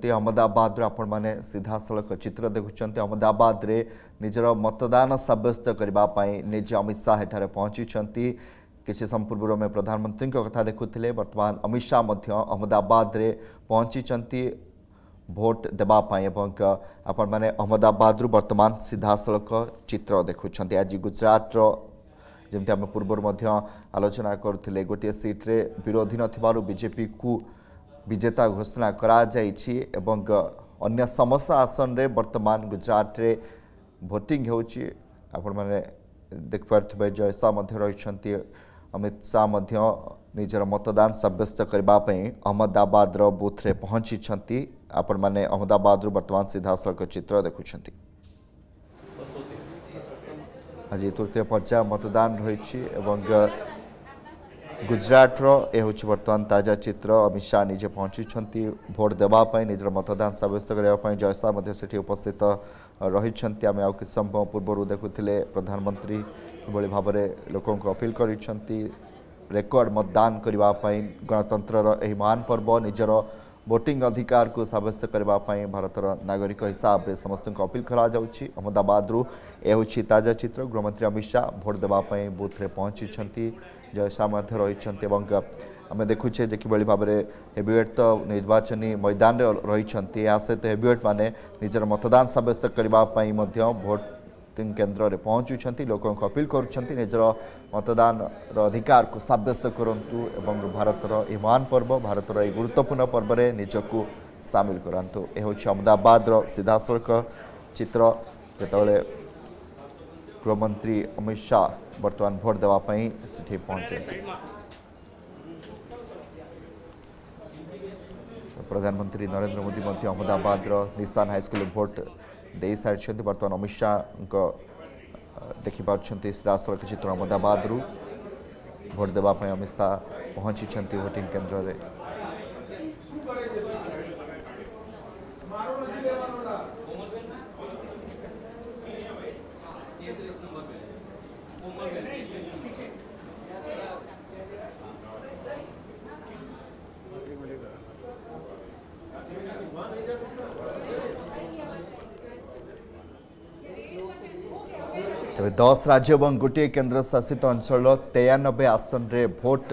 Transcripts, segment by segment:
તે અમદાવાદરા અપણ માને સીધાસળક ચિત્ર દેખુ છંતે અમદાવાદ રે નિજરો મતદાન સવ્યસ્ત કરીવા પય નિજ અમિત શા હેઠરે પહોંચી છંતિ કિસ સંપુરવર મે પ્રધાનમંત્રી કો કથા દેખુ થલે વર્તમાન અમિત શા મધ્ય અમદાવાદ રે પહોંચી છંતિ વોટ દેવા પય અપણ માને અમદાવાદરૂ વર્તમાન સીધાસળક ચિત્ર દેખુ છંતિ આજ ગુજરાતરો જેંતે આપણે પૂર્વર મધ્ય આલોચના કરતલે ગોટીય સીટ રે વિરોધી ન થિબારુ બીજેપી કુ ବିଜେତା ଘୋଷଣା କରାଯାଇଛି ଏବଂ ଅନ୍ୟ ସମସ୍ତ ଆସନରେ ବର୍ତ୍ତମାନ ଗୁଜରାଟରେ ଭୋଟିଂ ହେଉଛି ଆପଣମାନେ ଦେଖିପାରୁଥିବେ ଜୟ ଶାହା ମଧ୍ୟ ରହିଛନ୍ତି ଅମିତ ଶାହା ମଧ୍ୟ ନିଜର ମତଦାନ ସାବ୍ୟସ୍ତ କରିବା ପାଇଁ ଅହମ୍ମଦାବାଦର ବୁଥରେ ପହଞ୍ଚିଛନ୍ତି ଆପଣମାନେ ଅହମ୍ମଦାବାଦରୁ ବର୍ତ୍ତମାନ ସିଧାସଳଖ ଚିତ୍ର ଦେଖୁଛନ୍ତି ଆଜି ତୃତୀୟ ପର୍ଯ୍ୟାୟ ମତଦାନ ରହିଛି ଏବଂ गुजरात ये बर्तमान ताजा चित्र अमित शाह निजे पहुँची भोट देवाई निजर मतदान सब्यस्त करने जय शाह उपस्थित रही आम आज किसी समय पूर्व देखुले प्रधानमंत्री कि भाव में लोक अपिल करकर्ड मतदान करने गणतंत्र महान पर्व निजर भोटिंग अधिकार को सब्यस्त करने भारत नागरिक हिसाब से समस्त अपिल कर अहमदाबाद्रु यह ताजा चित्र गृहमंत्री अमित शाह भोट देवाई बुथ में पहुंची जय शाह रही आम देखुचे कि भाव में हेविएट तो निर्वाचन मैदान रही सहित हेविएट मैंने निजर मतदान सब्यस्त करने भोट तिन केन्द्र पहुँचु लोक अपिल गर्ुन निजर मतदान र अधिकारको सब्यस्त गरु भारत यह महान पर्व भारत र ए गुरुत्वपूर्ण पर्वले निजको सामिल गरान्तु एउटा अहमदाबाद र सिधासलख चित्र जति गृहमंत्री अमित शाह बर्तमान भोट देवाई सठी पहुँच प्रधानमन्त्री नरेन्द्र मोदी अहमदाबाद निशान हाईस्कल भोट ଦେଇସାରିଛନ୍ତି ବର୍ତ୍ତମାନ ଅମିତ ଶାହାଙ୍କ ଦେଖିପାରୁଛନ୍ତି ସିଧାସଳଖ ଚିତ୍ର ଅହମ୍ମଦାବାଦରୁ ଭୋଟ୍ ଦେବା ପାଇଁ ଅମିତ ଶାହା ପହଞ୍ଚିଛନ୍ତି ଭୋଟିଂ କେନ୍ଦ୍ରରେ ତେବେ ଦଶ ରାଜ୍ୟ ଏବଂ ଗୋଟିଏ କେନ୍ଦ୍ରଶାସିତ ଅଞ୍ଚଳର ତେୟାନବେ ଆସନରେ ଭୋଟ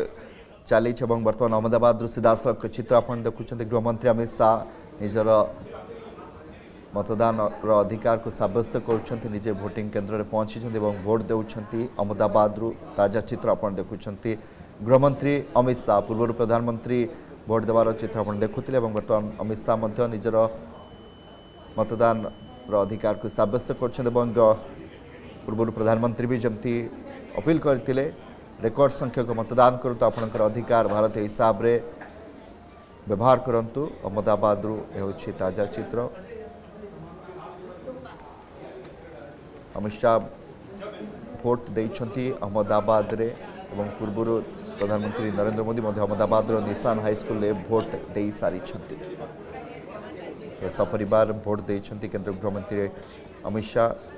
ଚାଲିଛି ଏବଂ ବର୍ତ୍ତମାନ ଅହମ୍ମଦାବାଦରୁ ସିଧାସଳଖ ଚିତ୍ର ଆପଣ ଦେଖୁଛନ୍ତି ଗୃହମନ୍ତ୍ରୀ ଅମିତ ଶାହା ନିଜର ମତଦାନର ଅଧିକାରକୁ ସାବ୍ୟସ୍ତ କରୁଛନ୍ତି ନିଜେ ଭୋଟିଂ କେନ୍ଦ୍ରରେ ପହଞ୍ଚିଛନ୍ତି ଏବଂ ଭୋଟ ଦେଉଛନ୍ତି ଅହମ୍ମଦାବାଦରୁ ତାଜା ଚିତ୍ର ଆପଣ ଦେଖୁଛନ୍ତି ଗୃହମନ୍ତ୍ରୀ ଅମିତ ଶାହା ପୂର୍ବରୁ ପ୍ରଧାନମନ୍ତ୍ରୀ ଭୋଟ ଦେବାର ଚିତ୍ର ଆପଣ ଦେଖୁଥିଲେ ଏବଂ ବର୍ତ୍ତମାନ ଅମିତ ଶାହା ମଧ୍ୟ ନିଜର ମତଦାନର ଅଧିକାରକୁ ସାବ୍ୟସ୍ତ କରୁଛନ୍ତି ଏବଂ पूर्व प्रधानमंत्री भी जमी अपिल करते रेकर्ड संख्यक मतदान करूँ आपणकर अधिकार भारत हिसाब से व्यवहार करूँ अहमदाबाद हूँ ताजा चित्र अमित शाह भोट दे अहमदाबाद पूर्व प्रधानमंत्री नरेंद्र मोदी अहमदाबाद निशान हाईस्कल भोट दे सारी सपरिवार भोट दे केन्द्र गृहमंत्री अमित शाह